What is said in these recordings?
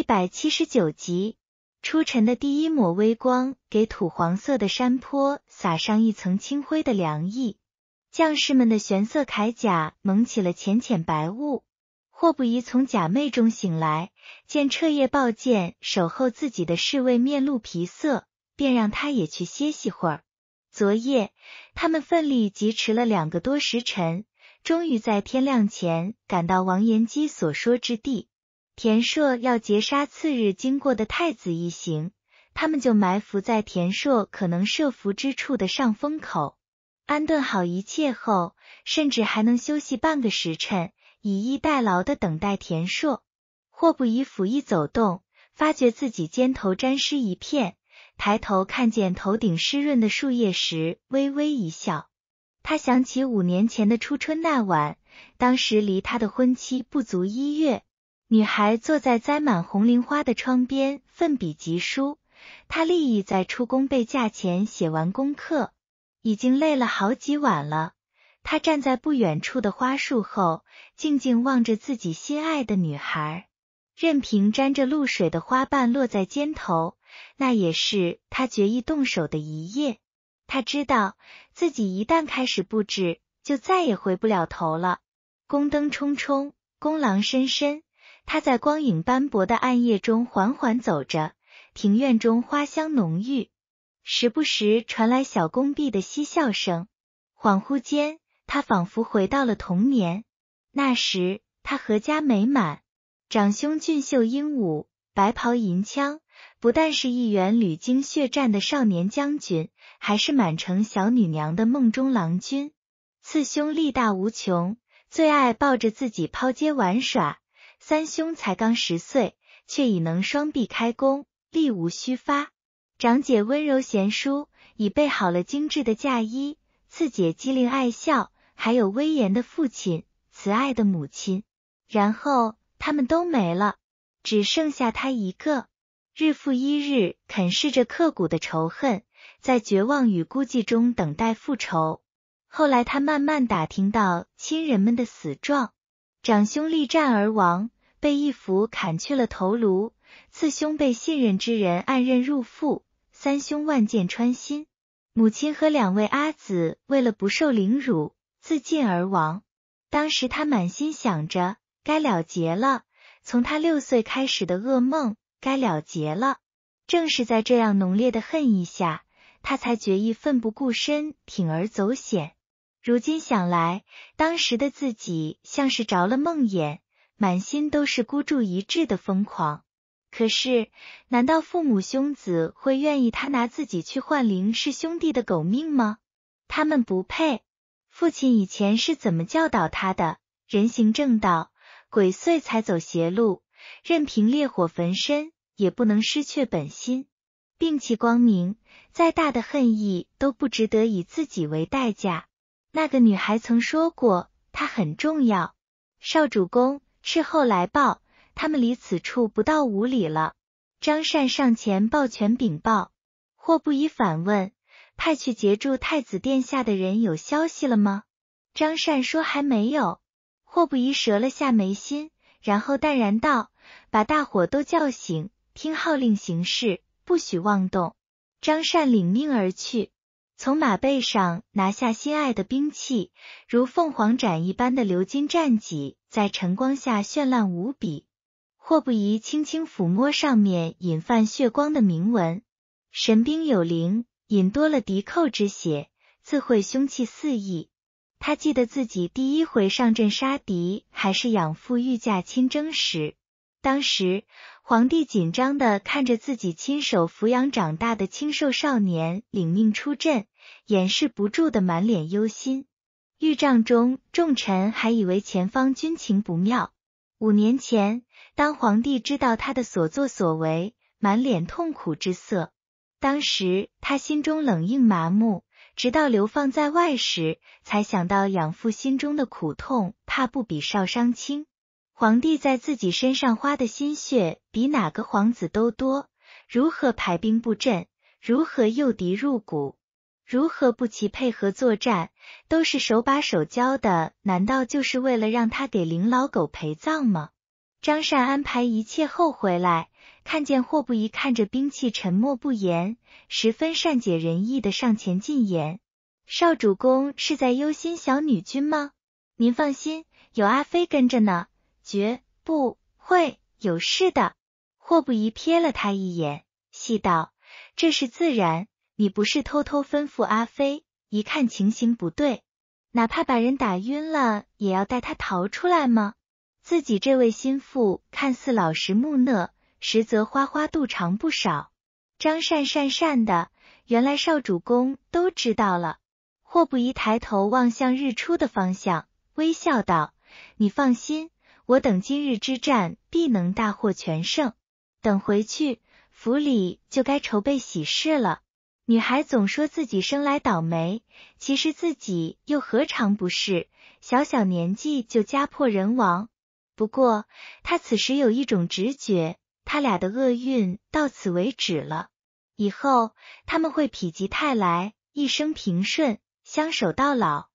一百七十九集，初晨的第一抹微光给土黄色的山坡撒上一层清灰的凉意，将士们的玄色铠甲蒙起了浅浅白雾。霍不疑从假寐中醒来，见彻夜抱剑守候自己的侍卫面露疲色，便让他也去歇息会儿。昨夜他们奋力疾驰了两个多时辰，终于在天亮前赶到王延基所说之地。田硕要截杀次日经过的太子一行，他们就埋伏在田硕可能设伏之处的上风口。安顿好一切后，甚至还能休息半个时辰，以逸待劳的等待田硕。霍不以府一走动，发觉自己肩头沾湿一片，抬头看见头顶湿润的树叶时，微微一笑。他想起五年前的初春那晚，当时离他的婚期不足一月。女孩坐在栽满红菱花的窗边，奋笔疾书。她立意在出宫备嫁前写完功课，已经累了好几晚了。他站在不远处的花树后，静静望着自己心爱的女孩，任凭沾着露水的花瓣落在肩头。那也是他决意动手的一夜。他知道自己一旦开始布置，就再也回不了头了。宫灯冲冲，宫廊深深。他在光影斑驳的暗夜中缓缓走着，庭院中花香浓郁，时不时传来小宫婢的嬉笑声。恍惚间，他仿佛回到了童年。那时，他阖家美满，长兄俊秀英武，白袍银枪，不但是一员屡经血战的少年将军，还是满城小女娘的梦中郎君。次兄力大无穷，最爱抱着自己抛街玩耍。三兄才刚十岁，却已能双臂开弓，力无虚发。长姐温柔贤淑，已备好了精致的嫁衣。次姐机灵爱笑，还有威严的父亲，慈爱的母亲。然后他们都没了，只剩下他一个，日复一日啃噬着刻骨的仇恨，在绝望与孤寂中等待复仇。后来他慢慢打听到亲人们的死状。长兄力战而亡，被一斧砍去了头颅；次兄被信任之人暗刃入腹；三兄万箭穿心。母亲和两位阿姊为了不受凌辱，自尽而亡。当时他满心想着，该了结了。从他六岁开始的噩梦，该了结了。正是在这样浓烈的恨意下，他才决意奋不顾身，铤而走险。如今想来，当时的自己像是着了梦魇，满心都是孤注一掷的疯狂。可是，难道父母兄子会愿意他拿自己去换林氏兄弟的狗命吗？他们不配。父亲以前是怎么教导他的？人行正道，鬼祟才走邪路。任凭烈火焚身，也不能失去本心，摒弃光明。再大的恨意，都不值得以自己为代价。那个女孩曾说过，她很重要。少主公，事后来报，他们离此处不到五里了。张善上前抱拳禀报，霍不疑反问：派去截住太子殿下的人有消息了吗？张善说还没有。霍不疑折了下眉心，然后淡然道：把大伙都叫醒，听号令行事，不许妄动。张善领命而去。从马背上拿下心爱的兵器，如凤凰展一般的鎏金战戟，在晨光下绚烂无比。霍不疑轻轻抚摸上面隐泛血光的铭文，神兵有灵，引多了敌寇之血，自会凶气肆溢。他记得自己第一回上阵杀敌，还是养父御驾亲征时，当时。皇帝紧张地看着自己亲手抚养长大的清瘦少年领命出阵，掩饰不住的满脸忧心。御帐中，众臣还以为前方军情不妙。五年前，当皇帝知道他的所作所为，满脸痛苦之色。当时他心中冷硬麻木，直到流放在外时，才想到养父心中的苦痛，怕不比少商轻。皇帝在自己身上花的心血比哪个皇子都多，如何排兵布阵，如何诱敌入谷，如何不齐配合作战，都是手把手教的。难道就是为了让他给林老狗陪葬吗？张善安排一切后回来，看见霍不仪看着兵器沉默不言，十分善解人意的上前进言：“少主公是在忧心小女君吗？您放心，有阿飞跟着呢。”绝不会有事的。霍不疑瞥了他一眼，细道：“这是自然。你不是偷偷吩咐阿飞，一看情形不对，哪怕把人打晕了，也要带他逃出来吗？”自己这位心腹看似老实木讷，实则花花肚肠不少。张善善善的，原来少主公都知道了。霍不疑抬头望向日出的方向，微笑道：“你放心。”我等今日之战必能大获全胜，等回去府里就该筹备喜事了。女孩总说自己生来倒霉，其实自己又何尝不是？小小年纪就家破人亡。不过她此时有一种直觉，他俩的厄运到此为止了，以后他们会否极泰来，一生平顺，相守到老。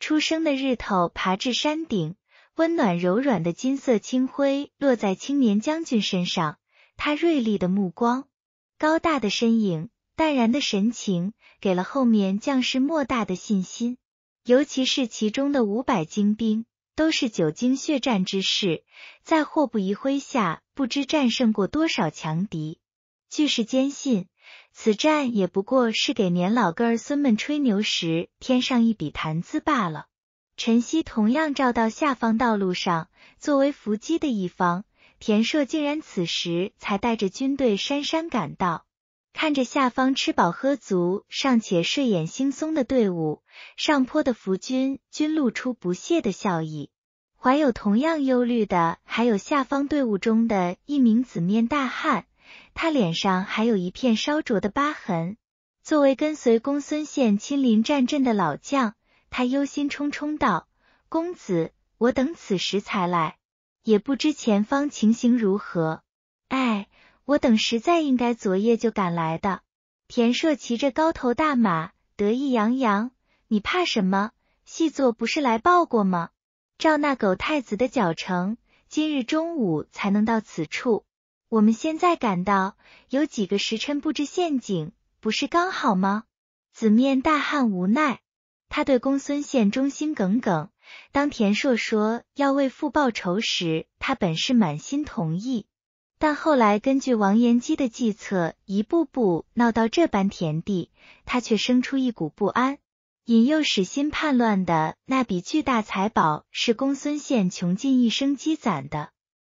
出生的日头爬至山顶。温暖柔软的金色清辉落在青年将军身上，他锐利的目光、高大的身影、淡然的神情，给了后面将士莫大的信心。尤其是其中的五百精兵，都是久经血战之士，在霍不一麾下，不知战胜过多少强敌。巨是坚信，此战也不过是给年老哥儿孙们吹牛时添上一笔谈资罢了。晨曦同样照到下方道路上，作为伏击的一方，田硕竟然此时才带着军队姗姗赶到。看着下方吃饱喝足、尚且睡眼惺忪的队伍，上坡的伏军均露出不屑的笑意。怀有同样忧虑的，还有下方队伍中的一名紫面大汉，他脸上还有一片烧灼的疤痕。作为跟随公孙宪亲临战阵的老将。他忧心忡忡道：“公子，我等此时才来，也不知前方情形如何。哎，我等实在应该昨夜就赶来的。”田硕骑着高头大马，得意洋洋：“你怕什么？细作不是来报过吗？照那狗太子的脚程，今日中午才能到此处。我们现在赶到，有几个时辰布置陷阱，不是刚好吗？”紫面大汉无奈。他对公孙宪忠心耿耿。当田硕说要为父报仇时，他本是满心同意。但后来根据王延基的计策，一步步闹到这般田地，他却生出一股不安。引诱使心叛乱的那笔巨大财宝，是公孙宪穷尽一生积攒的，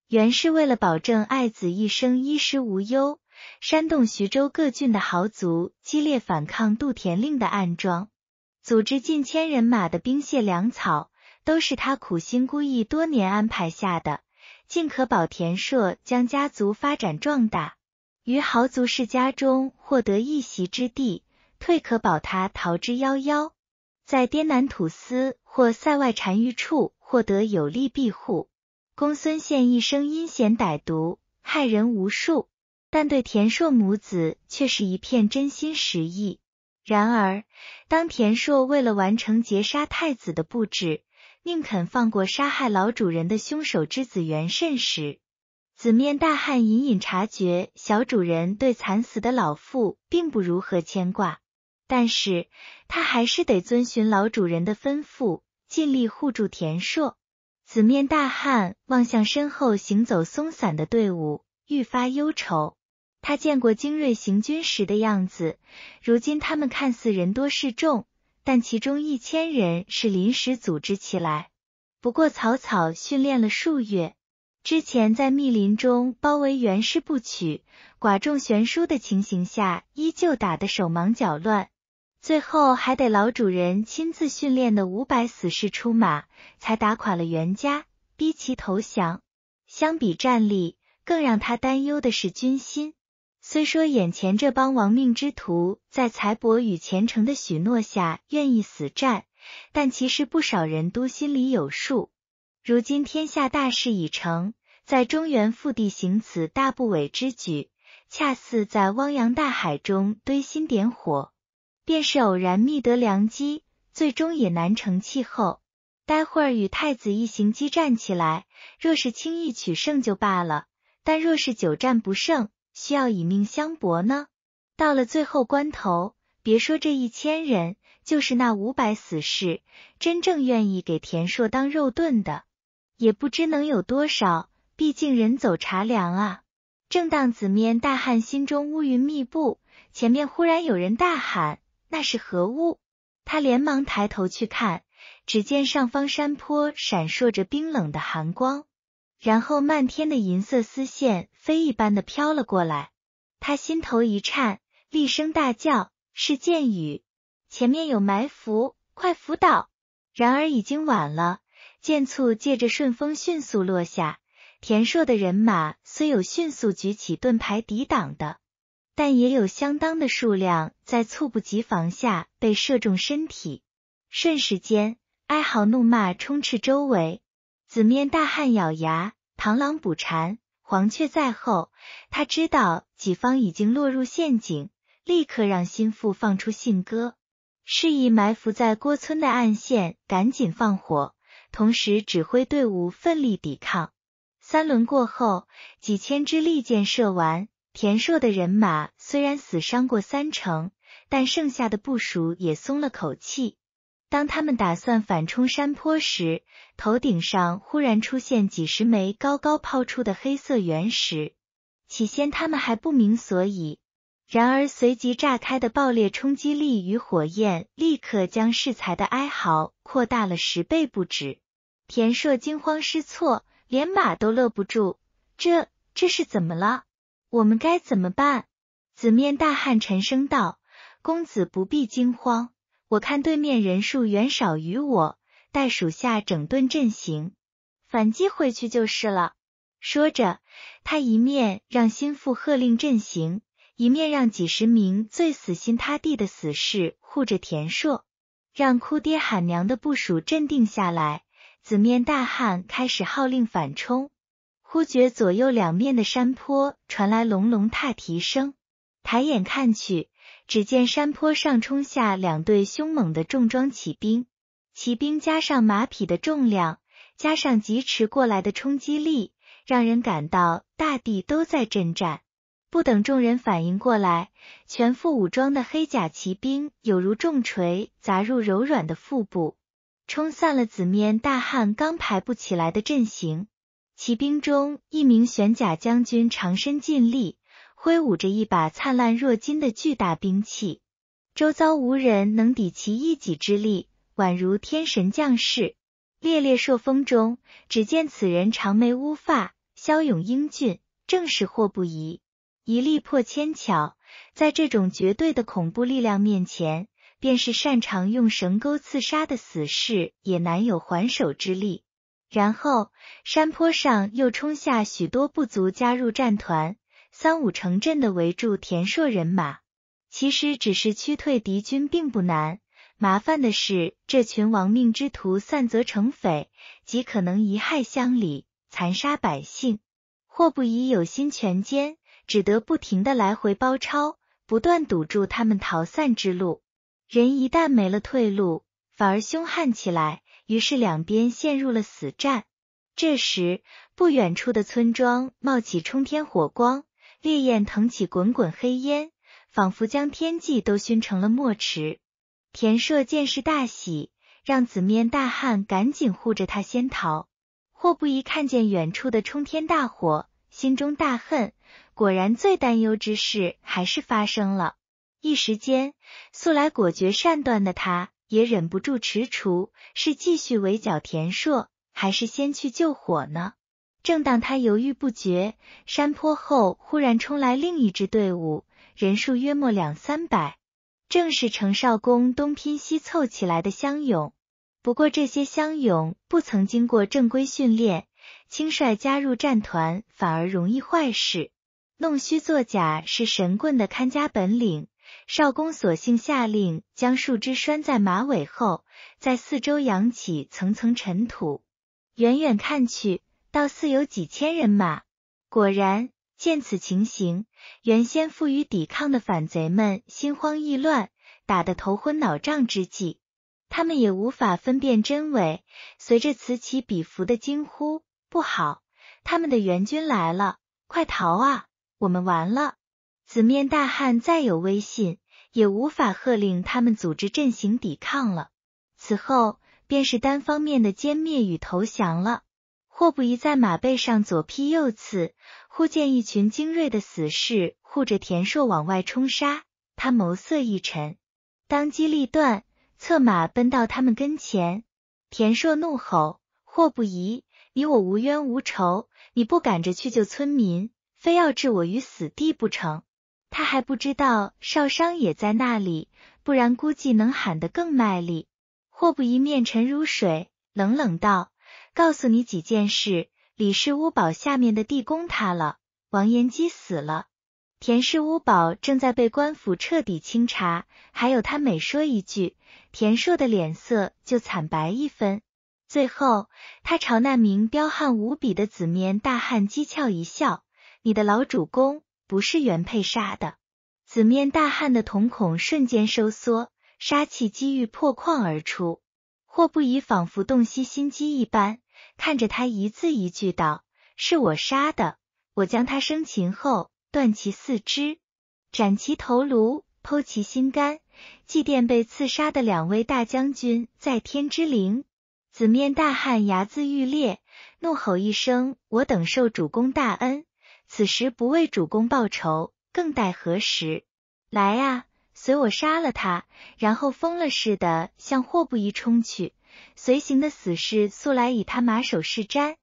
原是为了保证爱子一生衣食无忧。煽动徐州各郡的豪族激烈反抗杜田令的暗桩。组织近千人马的兵械粮草，都是他苦心孤诣多年安排下的。进可保田硕将家族发展壮大，于豪族世家中获得一席之地；退可保他逃之夭夭，在滇南土司或塞外单于处获得有力庇护。公孙宪一生阴险歹毒，害人无数，但对田硕母子却是一片真心实意。然而，当田硕为了完成劫杀太子的布置，宁肯放过杀害老主人的凶手之子元慎时，紫面大汉隐隐察觉小主人对惨死的老妇并不如何牵挂，但是他还是得遵循老主人的吩咐，尽力护住田硕。紫面大汉望向身后行走松散的队伍，愈发忧愁。他见过精锐行军时的样子，如今他们看似人多势众，但其中一千人是临时组织起来，不过草草训练了数月。之前在密林中包围袁氏不取，寡众悬殊的情形下，依旧打得手忙脚乱，最后还得老主人亲自训练的五百死士出马，才打垮了袁家，逼其投降。相比战力，更让他担忧的是军心。虽说眼前这帮亡命之徒在财帛与虔诚的许诺下愿意死战，但其实不少人都心里有数。如今天下大势已成，在中原腹地行此大不韪之举，恰似在汪洋大海中堆心点火，便是偶然觅得良机，最终也难成气候。待会儿与太子一行激战起来，若是轻易取胜就罢了，但若是久战不胜。需要以命相搏呢？到了最后关头，别说这一千人，就是那五百死士，真正愿意给田硕当肉盾的，也不知能有多少。毕竟人走茶凉啊！正当子面大汉心中乌云密布，前面忽然有人大喊：“那是何物？”他连忙抬头去看，只见上方山坡闪烁着冰冷的寒光，然后漫天的银色丝线。飞一般的飘了过来，他心头一颤，厉声大叫：“是箭雨，前面有埋伏，快伏倒！”然而已经晚了，箭簇借着顺风迅速落下。田硕的人马虽有迅速举起盾牌抵挡的，但也有相当的数量在猝不及防下被射中身体。瞬时间，哀嚎怒骂充斥周围。紫面大汉咬牙，螳螂捕蝉。黄雀在后，他知道己方已经落入陷阱，立刻让心腹放出信鸽，示意埋伏在郭村的暗线赶紧放火，同时指挥队伍奋力抵抗。三轮过后，几千支利箭射完，田硕的人马虽然死伤过三成，但剩下的部署也松了口气。当他们打算反冲山坡时，头顶上忽然出现几十枚高高抛出的黑色原石。起先他们还不明所以，然而随即炸开的爆裂冲击力与火焰，立刻将适才的哀嚎扩大了十倍不止。田硕惊慌失措，连马都勒不住。这这是怎么了？我们该怎么办？紫面大汉沉声道：“公子不必惊慌。”我看对面人数远少于我，待属下整顿阵型，反击回去就是了。说着，他一面让心腹喝令阵型，一面让几十名最死心塌地的死士护着田硕，让哭爹喊娘的部署镇定下来。紫面大汉开始号令反冲，忽觉左右两面的山坡传来隆隆踏蹄声，抬眼看去。只见山坡上冲下两队凶猛的重装骑兵，骑兵加上马匹的重量，加上疾驰过来的冲击力，让人感到大地都在震颤。不等众人反应过来，全副武装的黑甲骑兵犹如重锤砸入柔软的腹部，冲散了紫面大汉刚排布起来的阵型。骑兵中一名玄甲将军长身尽力。挥舞着一把灿烂若金的巨大兵器，周遭无人能抵其一己之力，宛如天神降世。烈烈朔风中，只见此人长眉乌发，骁勇英俊，正是霍不疑。一力破千巧，在这种绝对的恐怖力量面前，便是擅长用绳钩刺杀的死士也难有还手之力。然后，山坡上又冲下许多部族加入战团。三五城镇的围住田硕人马，其实只是驱退敌军，并不难。麻烦的是，这群亡命之徒散则成匪，极可能贻害乡里，残杀百姓。祸不宜有心全歼，只得不停的来回包抄，不断堵住他们逃散之路。人一旦没了退路，反而凶悍起来。于是两边陷入了死战。这时，不远处的村庄冒起冲天火光。烈焰腾起，滚滚黑烟，仿佛将天际都熏成了墨池。田硕见势大喜，让紫面大汉赶紧护着他先逃。霍不疑看见远处的冲天大火，心中大恨。果然，最担忧之事还是发生了。一时间，素来果决善断的他，也忍不住踟蹰：是继续围剿田硕，还是先去救火呢？正当他犹豫不决，山坡后忽然冲来另一支队伍，人数约莫两三百，正是程少公东拼西凑起来的乡勇。不过这些乡勇不曾经过正规训练，轻率加入战团反而容易坏事。弄虚作假是神棍的看家本领。少公索性下令将树枝拴在马尾后，在四周扬起层层尘土，远远看去。倒似有几千人马。果然，见此情形，原先负隅抵抗的反贼们心慌意乱，打得头昏脑胀之际，他们也无法分辨真伪。随着此起彼伏的惊呼：“不好！他们的援军来了，快逃啊！我们完了！”紫面大汉再有威信，也无法喝令他们组织阵型抵抗了。此后便是单方面的歼灭与投降了。霍不疑在马背上左劈右刺，忽见一群精锐的死士护着田硕往外冲杀，他眸色一沉，当机立断，策马奔到他们跟前。田硕怒吼：“霍不疑，你我无冤无仇，你不赶着去救村民，非要置我于死地不成？”他还不知道少商也在那里，不然估计能喊得更卖力。霍不疑面沉如水，冷冷道。告诉你几件事：李氏屋堡下面的地宫塌了，王延基死了，田氏屋堡正在被官府彻底清查。还有，他每说一句，田硕的脸色就惨白一分。最后，他朝那名彪悍无比的紫面大汉讥诮一笑：“你的老主公不是原配杀的。”紫面大汉的瞳孔瞬间收缩，杀气几欲破框而出。霍不疑仿佛洞悉心机一般。看着他一字一句道：“是我杀的，我将他生擒后断其四肢，斩其头颅，剖其心肝，祭奠被刺杀的两位大将军在天之灵。”紫面大汉牙眦欲裂，怒吼一声：“我等受主公大恩，此时不为主公报仇，更待何时？”来啊，随我杀了他，然后疯了似的向霍不疑冲去。随行的死士素来以他马首是瞻，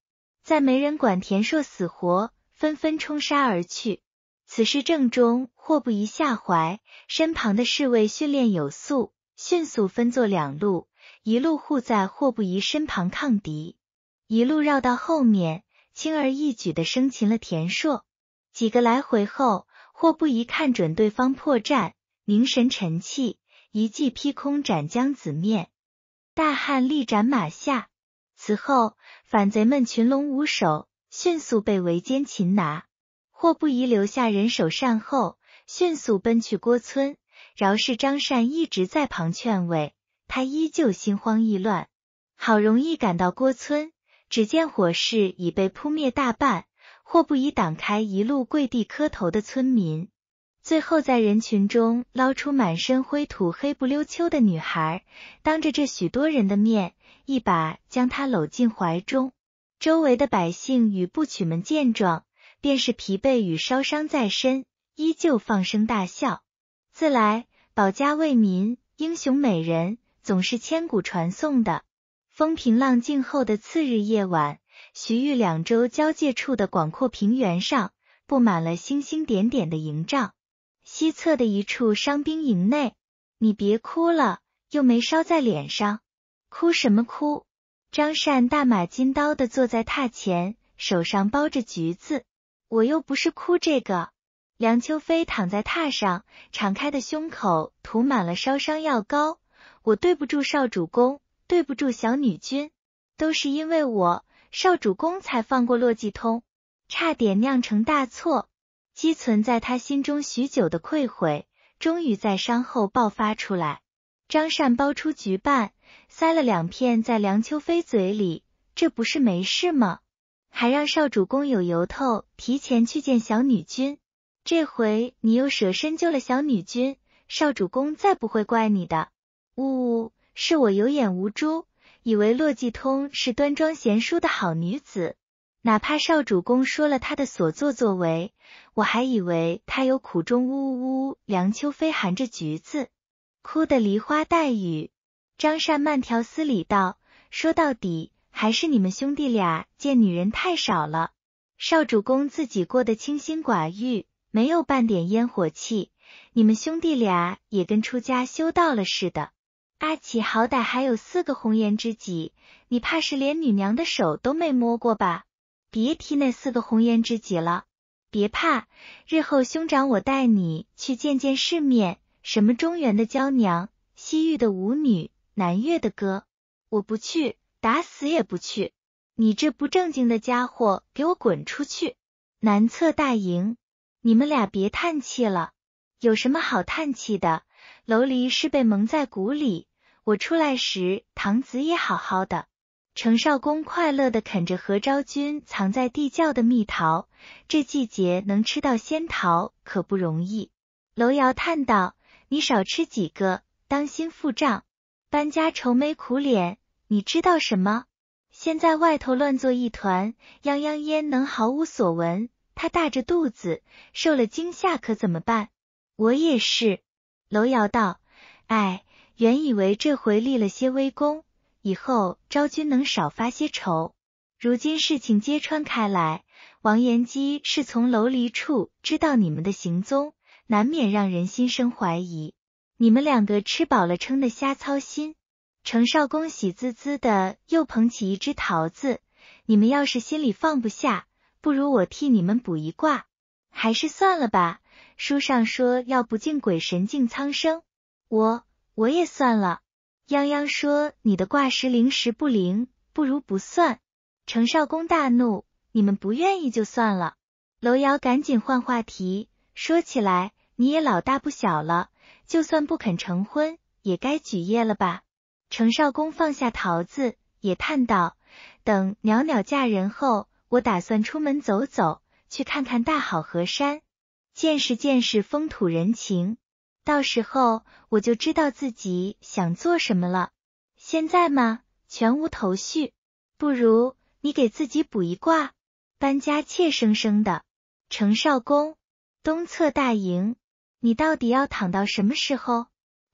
在没人管田硕死活，纷纷冲杀而去。此时正中霍不宜下怀，身旁的侍卫训练有素，迅速分作两路，一路护在霍不宜身旁抗敌，一路绕到后面，轻而易举的生擒了田硕。几个来回后，霍不宜看准对方破绽，凝神沉气，一记劈空斩将子面。大汉力斩马下，此后反贼们群龙无首，迅速被围歼擒拿。霍不疑留下人手善后，迅速奔去郭村。饶是张善一直在旁劝慰，他依旧心慌意乱。好容易赶到郭村，只见火势已被扑灭大半，霍不疑挡开一路跪地磕头的村民。最后，在人群中捞出满身灰土、黑不溜秋的女孩，当着这许多人的面，一把将她搂进怀中。周围的百姓与部曲们见状，便是疲惫与烧伤在身，依旧放声大笑。自来保家为民，英雄美人总是千古传颂的。风平浪静后的次日夜晚，徐玉两州交界处的广阔平原上，布满了星星点点的营帐。西侧的一处伤兵营内，你别哭了，又没烧在脸上，哭什么哭？张善大马金刀的坐在榻前，手上包着橘子。我又不是哭这个。梁秋飞躺在榻上，敞开的胸口涂满了烧伤药膏。我对不住少主公，对不住小女君，都是因为我，少主公才放过洛继通，差点酿成大错。积存在他心中许久的愧悔，终于在伤后爆发出来。张善包出菊瓣，塞了两片在梁秋飞嘴里。这不是没事吗？还让少主公有由头提前去见小女君。这回你又舍身救了小女君，少主公再不会怪你的。呜呜，是我有眼无珠，以为洛继通是端庄贤淑的好女子。哪怕少主公说了他的所作作为，我还以为他有苦衷。呜呜呜！梁秋飞含着橘子，哭得梨花带雨。张善慢条斯理道：“说到底，还是你们兄弟俩见女人太少了。少主公自己过得清心寡欲，没有半点烟火气，你们兄弟俩也跟出家修道了似的。阿启好歹还有四个红颜知己，你怕是连女娘的手都没摸过吧？”别提那四个红颜知己了，别怕，日后兄长我带你去见见世面，什么中原的娇娘，西域的舞女，南越的歌，我不去，打死也不去。你这不正经的家伙，给我滚出去！南侧大营，你们俩别叹气了，有什么好叹气的？楼离是被蒙在鼓里，我出来时，唐子也好好的。程少公快乐的啃着何昭君藏在地窖的蜜桃，这季节能吃到仙桃可不容易。楼瑶叹道：“你少吃几个，当心腹胀。”搬家愁眉苦脸：“你知道什么？现在外头乱作一团，泱泱焉能毫无所闻？他大着肚子，受了惊吓，可怎么办？”我也是。楼瑶道：“哎，原以为这回立了些微功。”以后昭君能少发些愁。如今事情揭穿开来，王延基是从楼离处知道你们的行踪，难免让人心生怀疑。你们两个吃饱了撑的瞎操心。程少公喜滋滋的又捧起一只桃子。你们要是心里放不下，不如我替你们卜一卦。还是算了吧。书上说要不敬鬼神敬苍生，我我也算了。泱泱说：“你的卦时灵时不灵，不如不算。”程少公大怒：“你们不愿意就算了。”楼瑶赶紧换话题说：“起来，你也老大不小了，就算不肯成婚，也该举业了吧？”程少公放下桃子，也叹道：“等袅袅嫁人后，我打算出门走走，去看看大好河山，见识见识风土人情。”到时候我就知道自己想做什么了。现在嘛，全无头绪。不如你给自己卜一卦。搬家怯生生的，程少公，东侧大营，你到底要躺到什么时候？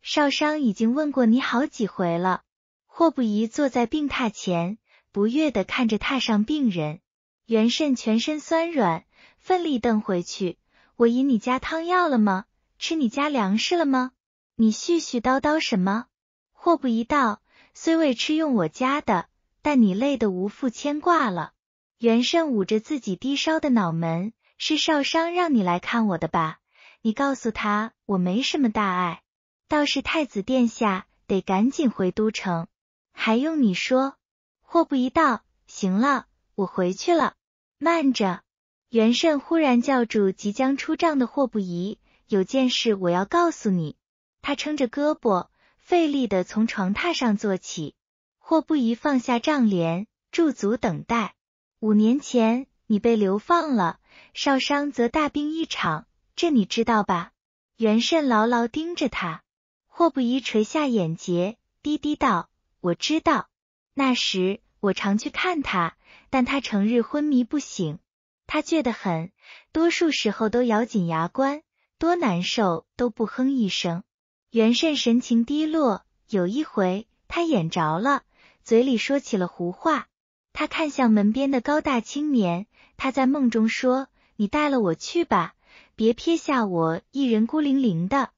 少商已经问过你好几回了。霍不疑坐在病榻前，不悦的看着榻上病人。袁慎全身酸软，奋力瞪回去：“我饮你家汤药了吗？”吃你家粮食了吗？你絮絮叨叨什么？霍不疑道：“虽未吃用我家的，但你累得无父牵挂了。”元慎捂着自己低烧的脑门：“是少商让你来看我的吧？你告诉他我没什么大碍，倒是太子殿下得赶紧回都城，还用你说？”霍不疑道：“行了，我回去了。”慢着，元慎忽然叫住即将出帐的霍不疑。有件事我要告诉你。他撑着胳膊，费力的从床榻上坐起。霍不宜放下帐帘，驻足等待。五年前，你被流放了，少商则大病一场，这你知道吧？元慎牢牢盯着他。霍不宜垂下眼睫，低低道：“我知道。那时我常去看他，但他成日昏迷不醒。他倔得很，多数时候都咬紧牙关。”多难受都不哼一声，元慎神情低落。有一回他眼着了，嘴里说起了胡话。他看向门边的高大青年，他在梦中说：“你带了我去吧，别撇下我一人孤零零的，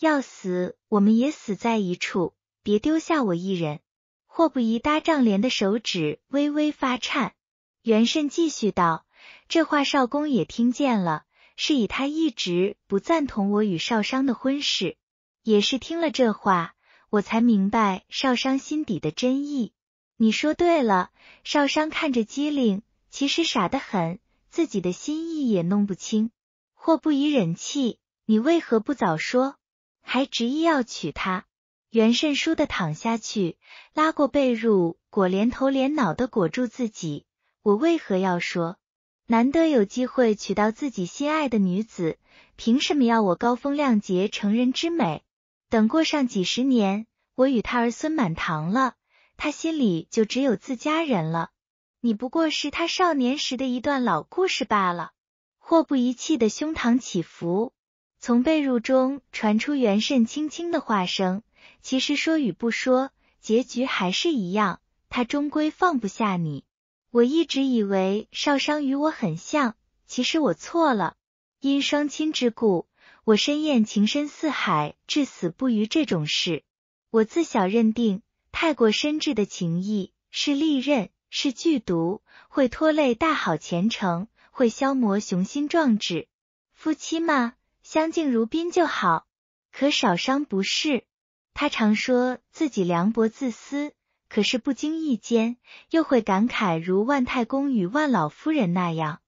要死我们也死在一处，别丢下我一人。”霍不疑搭帐帘的手指微微发颤。元慎继续道：“这话少公也听见了。”是以他一直不赞同我与少商的婚事，也是听了这话，我才明白少商心底的真意。你说对了，少商看着机灵，其实傻得很，自己的心意也弄不清。或不以忍气，你为何不早说，还执意要娶她？袁慎书的躺下去，拉过被褥裹连头连脑的裹住自己。我为何要说？难得有机会娶到自己心爱的女子，凭什么要我高风亮节，成人之美？等过上几十年，我与他儿孙满堂了，他心里就只有自家人了。你不过是他少年时的一段老故事罢了。霍不遗气的胸膛起伏，从被褥中传出元慎轻轻的话声。其实说与不说，结局还是一样，他终归放不下你。我一直以为少商与我很像，其实我错了。因双亲之故，我深厌情深似海，至死不渝这种事。我自小认定，太过深挚的情谊是利刃，是剧毒，会拖累大好前程，会消磨雄心壮志。夫妻嘛，相敬如宾就好。可少商不是，他常说自己凉薄自私。可是不经意间，又会感慨，如万太公与万老夫人那样，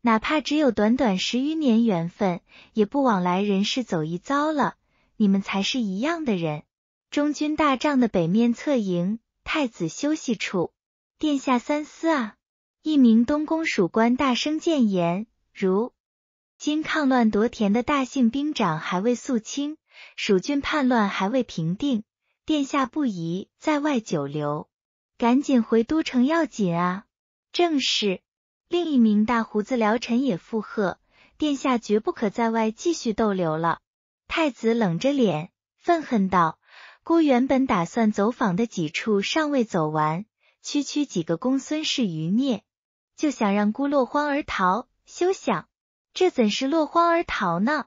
哪怕只有短短十余年缘分，也不枉来人世走一遭了。你们才是一样的人。中军大帐的北面侧营，太子休息处，殿下三思啊！一名东宫属官大声谏言：如今抗乱夺田的大姓兵长还未肃清，蜀郡叛乱还未平定。殿下不宜在外久留，赶紧回都城要紧啊！正是，另一名大胡子辽臣也附和。殿下绝不可在外继续逗留了。太子冷着脸，愤恨道：“孤原本打算走访的几处尚未走完，区区几个公孙氏余孽，就想让孤落荒而逃？休想！这怎是落荒而逃呢？”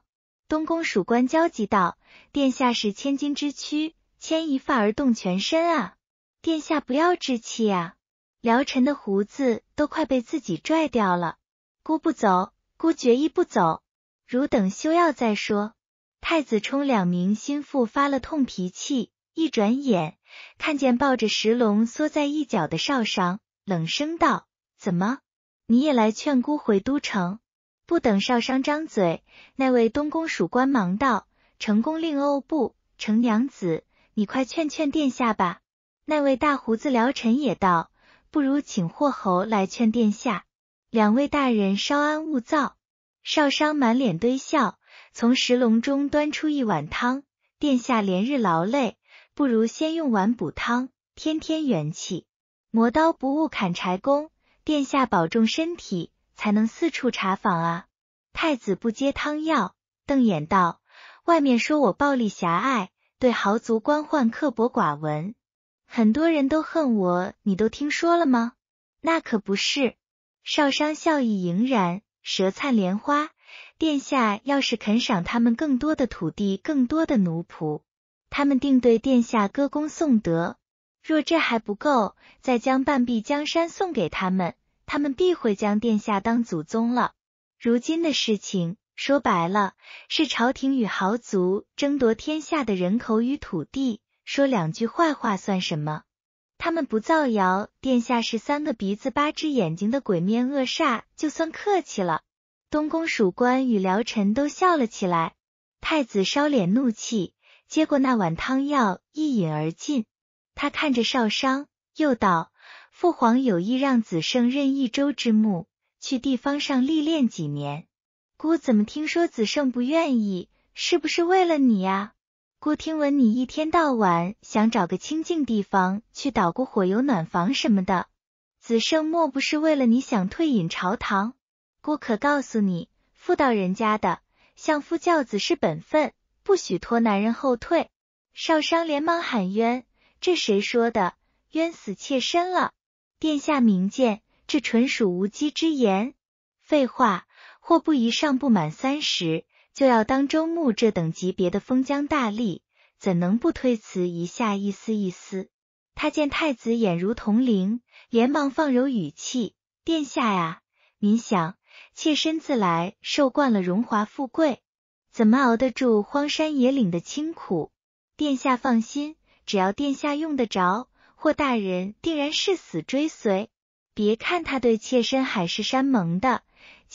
东宫属官焦急道：“殿下是千金之躯。”牵一发而动全身啊！殿下不要置气啊！辽臣的胡子都快被自己拽掉了。孤不走，孤决意不走。汝等休要再说。太子冲两名心腹发了痛脾气，一转眼看见抱着石龙缩在一角的少商，冷声道：“怎么你也来劝孤回都城？”不等少商张嘴，那位东宫属官忙道：“成功令欧布成娘子。”你快劝劝殿下吧！那位大胡子辽臣也道，不如请霍侯来劝殿下。两位大人稍安勿躁。少商满脸堆笑，从石笼中端出一碗汤。殿下连日劳累，不如先用碗补汤，天天元气。磨刀不误砍柴工，殿下保重身体，才能四处查访啊！太子不接汤药，瞪眼道：“外面说我暴力狭隘。”对豪族官宦刻薄寡闻，很多人都恨我，你都听说了吗？那可不是。少商笑意盈然，舌灿莲花。殿下要是肯赏他们更多的土地，更多的奴仆，他们定对殿下歌功颂德。若这还不够，再将半壁江山送给他们，他们必会将殿下当祖宗了。如今的事情。说白了，是朝廷与豪族争夺天下的人口与土地。说两句坏话算什么？他们不造谣，殿下是三个鼻子八只眼睛的鬼面恶煞，就算客气了。东宫属官与僚臣都笑了起来。太子烧脸怒气，接过那碗汤药，一饮而尽。他看着少商，又道：“父皇有意让子胜任益州之牧，去地方上历练几年。”姑怎么听说子胜不愿意？是不是为了你呀？姑听闻你一天到晚想找个清静地方去捣鼓火油暖房什么的，子胜莫不是为了你想退隐朝堂？姑可告诉你，妇道人家的相夫教子是本分，不许拖男人后退。少商连忙喊冤，这谁说的？冤死妾身了！殿下明鉴，这纯属无稽之言，废话。或不一尚不满三十，就要当周穆这等级别的封疆大吏，怎能不推辞一下？一丝一丝，他见太子眼如铜铃，连忙放柔语气：“殿下呀，您想，妾身自来受惯了荣华富贵，怎么熬得住荒山野岭的清苦？殿下放心，只要殿下用得着，霍大人定然誓死追随。别看他对妾身海誓山盟的。”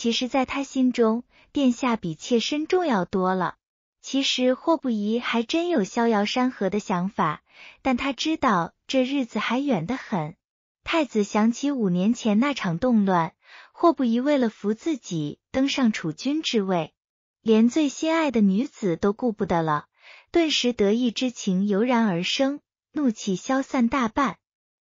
其实，在他心中，殿下比妾身重要多了。其实霍不疑还真有逍遥山河的想法，但他知道这日子还远得很。太子想起五年前那场动乱，霍不疑为了扶自己登上储君之位，连最心爱的女子都顾不得了，顿时得意之情油然而生，怒气消散大半。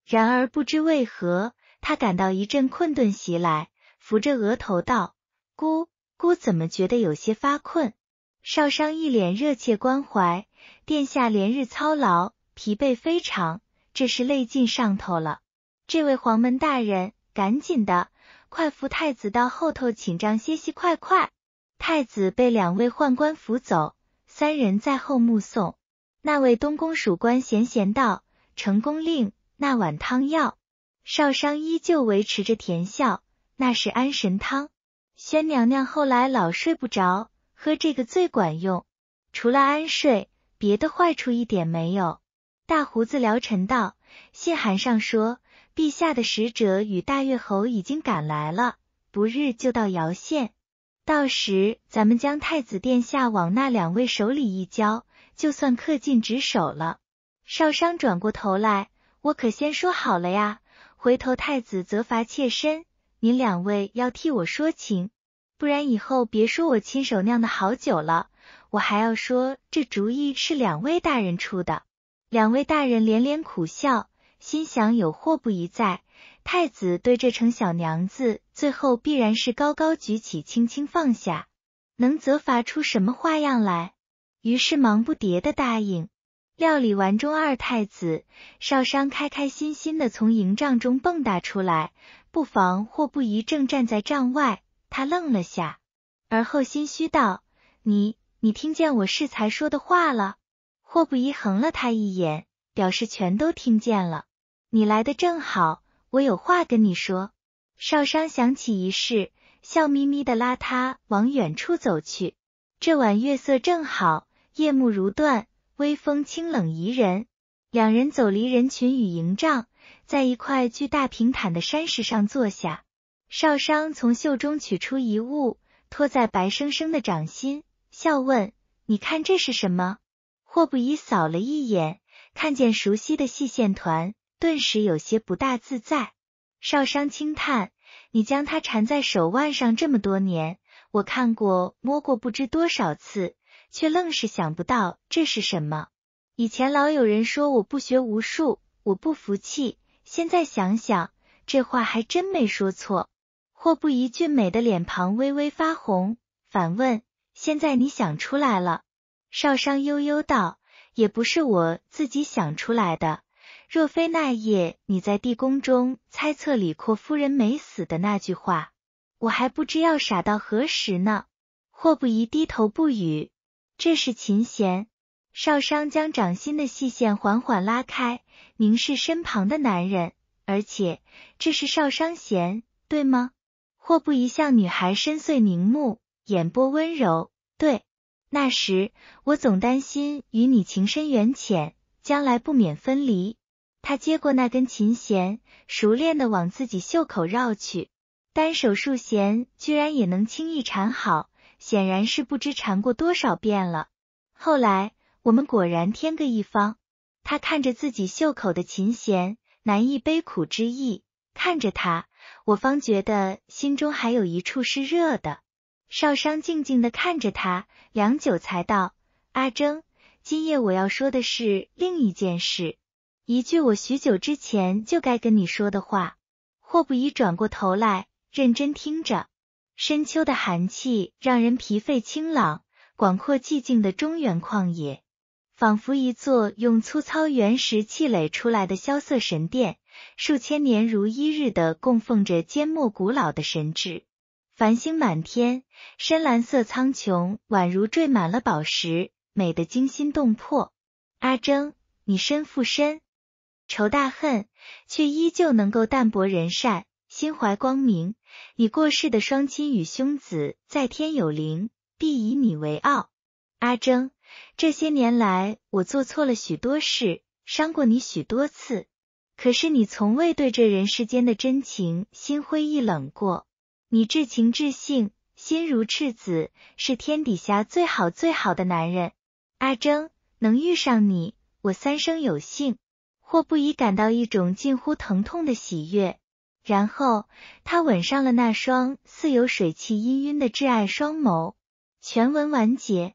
然而不知为何，他感到一阵困顿袭来。扶着额头道：“姑姑，怎么觉得有些发困？”少商一脸热切关怀：“殿下连日操劳，疲惫非常，这是累尽上头了。”这位黄门大人，赶紧的，快扶太子到后头寝帐歇息，快快！太子被两位宦官扶走，三人在后目送。那位东宫属官闲闲道：“成功令那碗汤药。”少商依旧维持着甜笑。那是安神汤，宣娘娘后来老睡不着，喝这个最管用。除了安睡，别的坏处一点没有。大胡子聊臣道：“信函上说，陛下的使者与大月侯已经赶来了，不日就到瑶县。到时咱们将太子殿下往那两位手里一交，就算恪尽职守了。”少商转过头来，我可先说好了呀，回头太子责罚妾身。您两位要替我说情，不然以后别说我亲手酿的好酒了，我还要说这主意是两位大人出的。两位大人连连苦笑，心想有祸不宜在。太子对这程小娘子最后必然是高高举起，轻轻放下，能责罚出什么花样来？于是忙不迭的答应。料理完中二太子，少商开开心心的从营帐中蹦跶出来。不妨霍不疑正站在帐外，他愣了下，而后心虚道：“你，你听见我适才说的话了？”霍不疑横了他一眼，表示全都听见了。你来的正好，我有话跟你说。少商想起一事，笑眯眯的拉他往远处走去。这晚月色正好，夜幕如缎，微风清冷宜人。两人走离人群与营帐。在一块巨大平坦的山石上坐下，少商从袖中取出一物，托在白生生的掌心，笑问：“你看这是什么？”霍不疑扫了一眼，看见熟悉的细线团，顿时有些不大自在。少商轻叹：“你将它缠在手腕上这么多年，我看过、摸过不知多少次，却愣是想不到这是什么。以前老有人说我不学无术，我不服气。”现在想想，这话还真没说错。霍不疑俊美的脸庞微微发红，反问：“现在你想出来了？”少商悠悠道：“也不是我自己想出来的。若非那夜你在地宫中猜测李阔夫人没死的那句话，我还不知要傻到何时呢。”霍不疑低头不语。这是琴弦。少商将掌心的细线缓缓拉开，凝视身旁的男人，而且这是少商弦，对吗？霍布一向女孩深邃凝目，眼波温柔。对，那时我总担心与你情深缘浅，将来不免分离。他接过那根琴弦，熟练的往自己袖口绕去，单手竖弦居然也能轻易缠好，显然是不知缠过多少遍了。后来。我们果然天各一方。他看着自己袖口的琴弦，难抑悲苦之意，看着他，我方觉得心中还有一处是热的。少商静静的看着他，良久才道：“阿征，今夜我要说的是另一件事，一句我许久之前就该跟你说的话。”霍不疑转过头来，认真听着。深秋的寒气让人疲肺清朗，广阔寂静的中原旷野。仿佛一座用粗糙原石砌垒出来的萧瑟神殿，数千年如一日的供奉着缄默古老的神智。繁星满天，深蓝色苍穹宛如缀满了宝石，美得惊心动魄。阿征，你身负深仇大恨，却依旧能够淡泊人善，心怀光明。你过世的双亲与兄子在天有灵，必以你为傲。阿征。这些年来，我做错了许多事，伤过你许多次。可是你从未对这人世间的真情心灰意冷过。你至情至性，心如赤子，是天底下最好最好的男人。阿征，能遇上你，我三生有幸。霍不疑感到一种近乎疼痛的喜悦，然后他吻上了那双似有水汽氤氲的挚爱双眸。全文完结。